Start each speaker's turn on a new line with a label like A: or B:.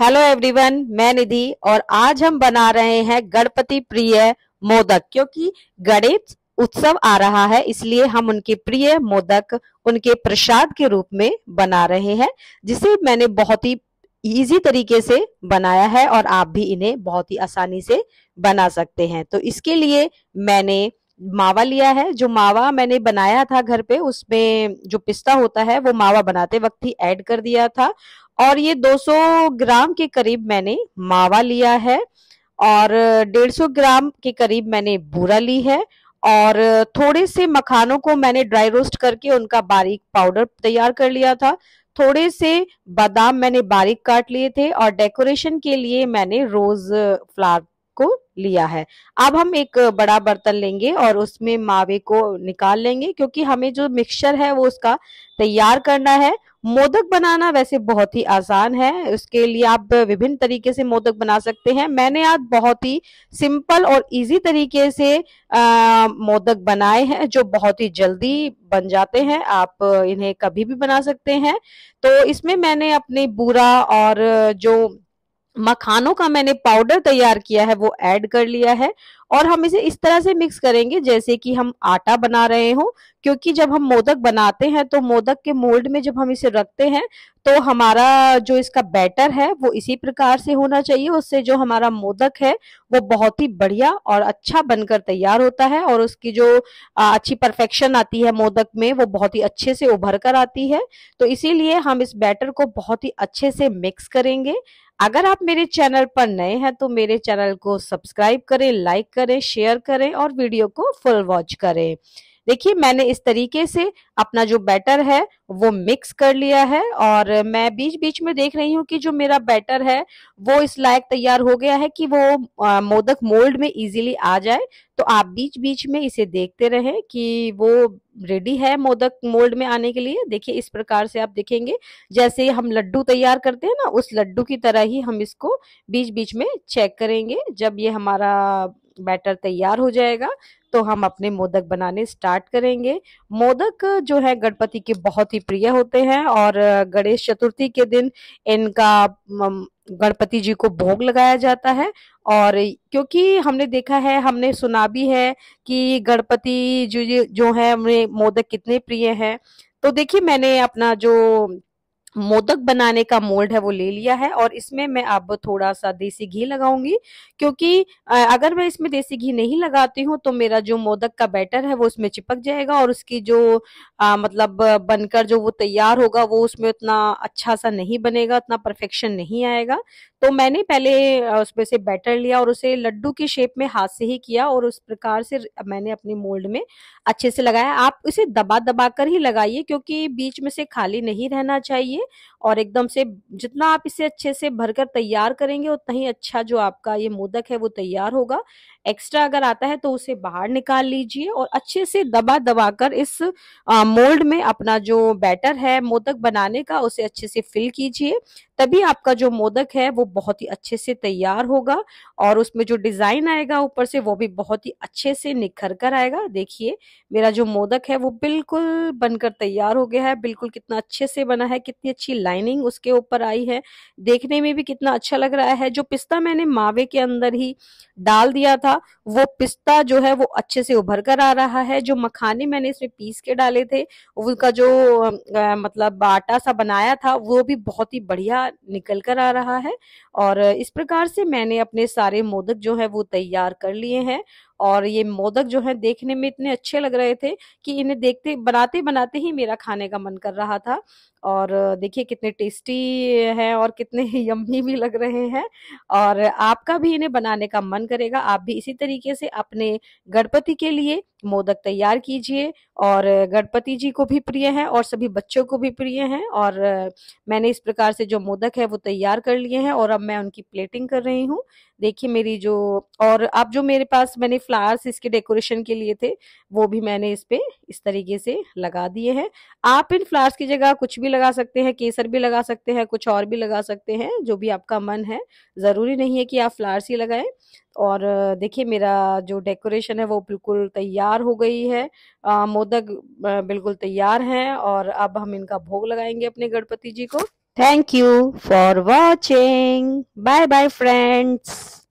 A: Hello everyone मैं निधि और आज हम बना रहे हैं गणपति प्रिय मोदक क्योंकि गणेश उत्सव आ रहा है इसलिए हम उनके प्रिय मोदक उनके प्रसाद के रूप में बना रहे हैं जिसे मैंने बहुत ही इजी तरीके से बनाया है और आप भी इन्हें बहुत ही आसानी से बना सकते हैं तो इसके लिए मैंने मावा लिया है जो मावा मैंने बनाया था घर पे उसमें जो पिस्ता होता है वो मावा बनाते वक्त ही ऐड कर दिया था और ये 200 ग्राम के करीब मैंने मावा लिया है और 150 ग्राम के करीब मैंने बूरा ली है और थोड़े से मखानों को मैंने ड्राई रोस्ट करके उनका बारीक पाउडर तैयार कर लिया था थोड़े से बादाम मैंने बारीक काट लिए थे और डेकोरेशन के लिए मैंने रोज फ्लावर को लिया है अब हम एक बड़ा बर्तन लेंगे और उसमें मावे को निकाल लेंगे क्योंकि हमें जो मिक्सचर है वो उसका तैयार करना है मोदक बनाना वैसे बहुत ही आसान है उसके लिए आप विभिन्न तरीके से मोदक बना सकते हैं मैंने आज बहुत ही सिंपल और इजी तरीके से आ, मोदक बनाए हैं जो बहुत ही जल्दी बन जाते हैं आप इन्हें कभी भी बना सकते हैं तो इसमें मैंने अपने बूरा और जो मखानों का मैंने पाउडर तैयार किया है वो ऐड कर लिया है और हम इसे इस तरह से मिक्स करेंगे जैसे कि हम आटा बना रहे हों क्योंकि जब हम मोदक बनाते हैं तो मोदक के मोल्ड में जब हम इसे रखते हैं तो हमारा जो इसका बैटर है वो इसी प्रकार से होना चाहिए उससे जो हमारा मोदक है वो बहुत ही बढ़िया और अच्छा बनकर तैयार होता है और उसकी जो अच्छी परफेक्शन आती है मोदक में वो बहुत ही अच्छे से उभर कर आती है तो इसीलिए हम इस बैटर को बहुत ही अच्छे से मिक्स करेंगे अगर आप मेरे चैनल पर नए हैं तो मेरे चैनल को सब्सक्राइब करें लाइक करें शेयर करें और वीडियो को फुल वॉच करें देखिए मैंने इस तरीके से अपना जो बैटर है वो मिक्स कर लिया है और मैं बीच बीच में देख रही हूँ कि जो मेरा बैटर है वो इस लायक तैयार हो गया है कि वो आ, मोदक मोल्ड में इजीली आ जाए तो आप बीच बीच में इसे देखते रहे कि वो रेडी है मोदक मोल्ड में आने के लिए देखिए इस प्रकार से आप देखेंगे जैसे हम लड्डू तैयार करते हैं ना उस लड्डू की तरह ही हम इसको बीच बीच में चेक करेंगे जब ये हमारा बैटर तैयार हो जाएगा तो हम अपने मोदक बनाने स्टार्ट करेंगे मोदक जो है गणपति के बहुत ही प्रिय होते हैं और गणेश चतुर्थी के दिन इनका गणपति जी को भोग लगाया जाता है और क्योंकि हमने देखा है हमने सुना भी है कि गणपति जी जो है हमें मोदक कितने प्रिय हैं तो देखिए मैंने अपना जो मोदक बनाने का मोल्ड है वो ले लिया है और इसमें मैं अब थोड़ा सा देसी घी लगाऊंगी क्योंकि अगर मैं इसमें देसी घी नहीं लगाती हूँ तो मेरा जो मोदक का बैटर है वो इसमें चिपक जाएगा और उसकी जो आ, मतलब बनकर जो वो तैयार होगा वो उसमें उतना अच्छा सा नहीं बनेगा उतना परफेक्शन नहीं आएगा तो मैंने पहले उसमें से बैटर लिया और उसे लड्डू की शेप में हाथ से ही किया और उस प्रकार से मैंने अपने मोल्ड में अच्छे से लगाया आप इसे दबा दबा कर ही लगाइए क्योंकि बीच में से खाली नहीं रहना चाहिए और एकदम से जितना आप इसे अच्छे से भरकर तैयार करेंगे उतना ही अच्छा जो आपका ये मोदक है वो तैयार होगा एक्स्ट्रा अगर आता है तो उसे बाहर निकाल लीजिए और अच्छे से दबा दबा कर इस मोल्ड में अपना जो बैटर है मोदक बनाने का उसे अच्छे से फिल कीजिए तभी आपका जो मोदक है वो बहुत ही अच्छे से तैयार होगा और उसमें जो डिजाइन आएगा ऊपर से वो भी बहुत ही अच्छे से निखर कर आएगा देखिए मेरा जो मोदक है वो बिल्कुल बनकर तैयार हो गया है बिल्कुल कितना अच्छे से बना है कितनी अच्छी लाइनिंग उसके ऊपर आई है देखने में भी कितना अच्छा लग रहा है जो पिस्ता मैंने मावे के अंदर ही डाल दिया था वो पिस्ता जो है वो अच्छे से उभर कर आ रहा है जो मखाने मैंने इसमें पीस के डाले थे उनका जो आ, मतलब आटा सा बनाया था वो भी बहुत ही बढ़िया निकल कर आ रहा है और इस प्रकार से मैंने अपने सारे मोदक जो है वो तैयार कर लिए हैं और ये मोदक जो है देखने में इतने अच्छे लग रहे थे कि इन्हें देखते बनाते बनाते ही मेरा खाने का मन कर रहा था और देखिए कितने टेस्टी हैं और कितने यम्मी भी लग रहे हैं और आपका भी इन्हें बनाने का मन करेगा आप भी इसी तरीके से अपने गणपति के लिए मोदक तैयार कीजिए और गणपति जी को भी प्रिय है और सभी बच्चों को भी प्रिय हैं और मैंने इस प्रकार से जो मोदक है वो तैयार कर लिए हैं और अब मैं उनकी प्लेटिंग कर रही हूँ देखिए मेरी जो और अब जो मेरे पास मैंने फ्लावर्स इसके डेकोरेशन के लिए थे वो भी मैंने इस पे इस तरीके से लगा दिए हैं आप इन फ्लावर्स की जगह कुछ भी लगा सकते हैं केसर भी लगा सकते हैं कुछ और भी लगा सकते हैं जो भी आपका मन है ज़रूरी नहीं है कि आप फ्लावर्स ही लगाएं और देखिए मेरा जो डेकोरेशन है वो बिल्कुल तैयार हो गई है मोदक बिल्कुल तैयार हैं और अब हम इनका भोग लगाएंगे अपने गणपति जी को Thank you for watching. Bye bye friends.